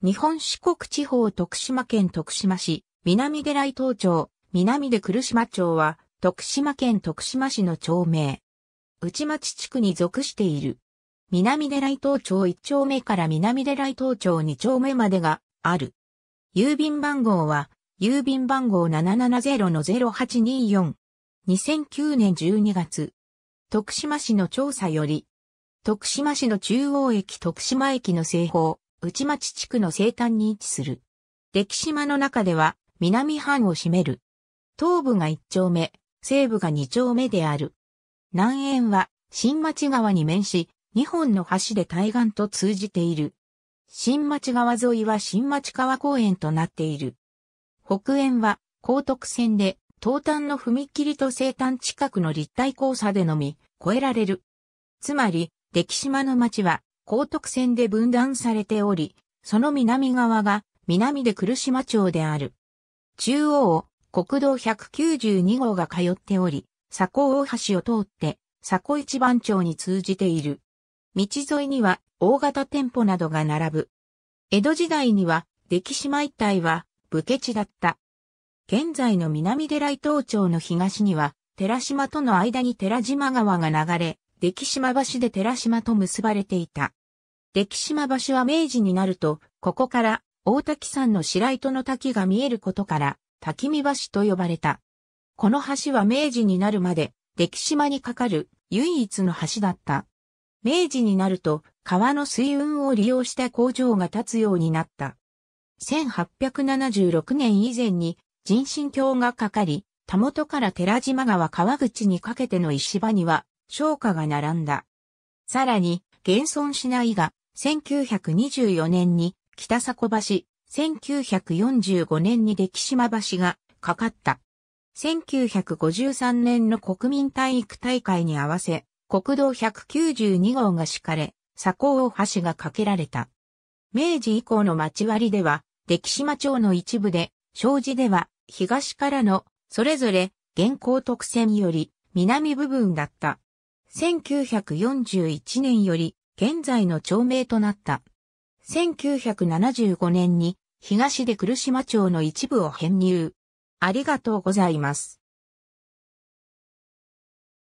日本四国地方徳島県徳島市、南下来東町、南で来島町は、徳島県徳島市の町名。内町地区に属している。南出来東町1丁目から南出来東町2丁目までがある。郵便番号は、郵便番号770-0824。2009年12月。徳島市の調査より、徳島市の中央駅徳島駅の西方、内町地区の西端に位置する。歴島の中では南半を占める。東部が一丁目、西部が二丁目である。南縁は新町川に面し、二本の橋で対岸と通じている。新町川沿いは新町川公園となっている。北縁は高徳線で東端の踏切と西端近くの立体交差でのみ越えられる。つまり、歴島の町は高徳線で分断されており、その南側が南で来島町である。中央を国道192号が通っており、佐古大橋を通って佐古一番町に通じている。道沿いには大型店舗などが並ぶ。江戸時代には出来島一帯は武家地だった。現在の南寺伊東町の東には、寺島との間に寺島川が流れ、出来島橋で寺島と結ばれていた。歴島橋は明治になると、ここから大滝山の白糸の滝が見えることから、滝見橋と呼ばれた。この橋は明治になるまで、歴島に架かる唯一の橋だった。明治になると、川の水運を利用した工場が建つようになった。1876年以前に人心橋がかかり、たもとから寺島川川口にかけての石場には、商家が並んだ。さらに、現存しないが、1924年に北迫橋、1945年に出来島橋がかかった。1953年の国民体育大会に合わせ、国道192号が敷かれ、佐高大橋が架けられた。明治以降の町割では、出来島町の一部で、障子では、東からの、それぞれ、現行特線より、南部分だった。1941年より、現在の町名となった。1975年に東で来島町の一部を編入。ありがとうございます。